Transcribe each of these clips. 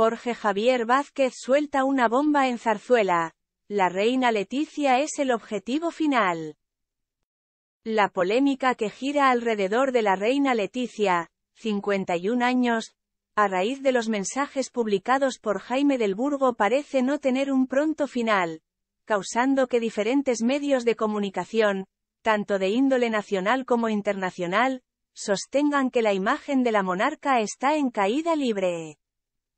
Jorge Javier Vázquez suelta una bomba en Zarzuela. La reina Leticia es el objetivo final. La polémica que gira alrededor de la reina Leticia, 51 años, a raíz de los mensajes publicados por Jaime del Burgo parece no tener un pronto final, causando que diferentes medios de comunicación, tanto de índole nacional como internacional, sostengan que la imagen de la monarca está en caída libre.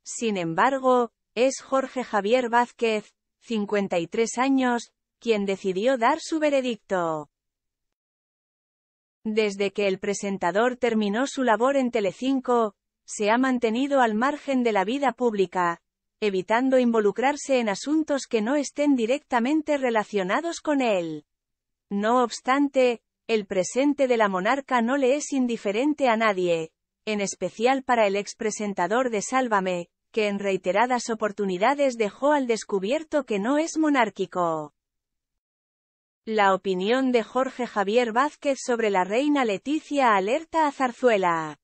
Sin embargo, es Jorge Javier Vázquez, 53 años, quien decidió dar su veredicto. Desde que el presentador terminó su labor en Telecinco, se ha mantenido al margen de la vida pública, evitando involucrarse en asuntos que no estén directamente relacionados con él. No obstante, el presente de la monarca no le es indiferente a nadie, en especial para el expresentador de Sálvame, que en reiteradas oportunidades dejó al descubierto que no es monárquico. La opinión de Jorge Javier Vázquez sobre la reina Leticia alerta a Zarzuela.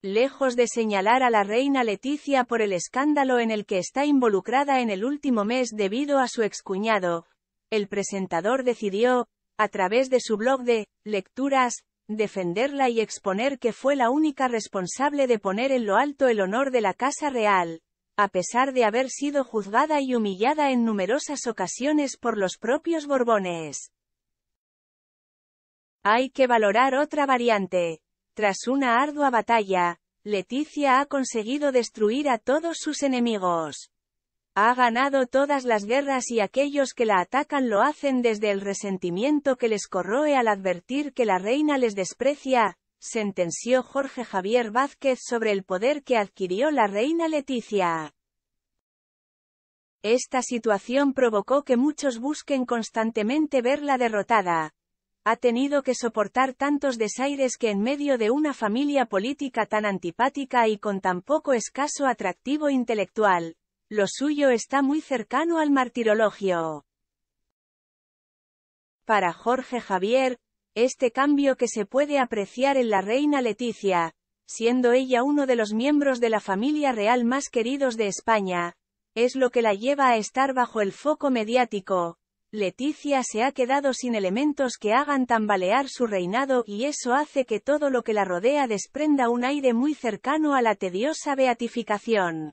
Lejos de señalar a la reina Leticia por el escándalo en el que está involucrada en el último mes debido a su excuñado, el presentador decidió, a través de su blog de lecturas, defenderla y exponer que fue la única responsable de poner en lo alto el honor de la Casa Real, a pesar de haber sido juzgada y humillada en numerosas ocasiones por los propios Borbones. Hay que valorar otra variante. Tras una ardua batalla, Leticia ha conseguido destruir a todos sus enemigos. Ha ganado todas las guerras y aquellos que la atacan lo hacen desde el resentimiento que les corroe al advertir que la reina les desprecia, sentenció Jorge Javier Vázquez sobre el poder que adquirió la reina Leticia. Esta situación provocó que muchos busquen constantemente verla derrotada. Ha tenido que soportar tantos desaires que en medio de una familia política tan antipática y con tan poco escaso atractivo intelectual, lo suyo está muy cercano al martirologio. Para Jorge Javier, este cambio que se puede apreciar en la reina Leticia, siendo ella uno de los miembros de la familia real más queridos de España, es lo que la lleva a estar bajo el foco mediático. Leticia se ha quedado sin elementos que hagan tambalear su reinado y eso hace que todo lo que la rodea desprenda un aire muy cercano a la tediosa beatificación.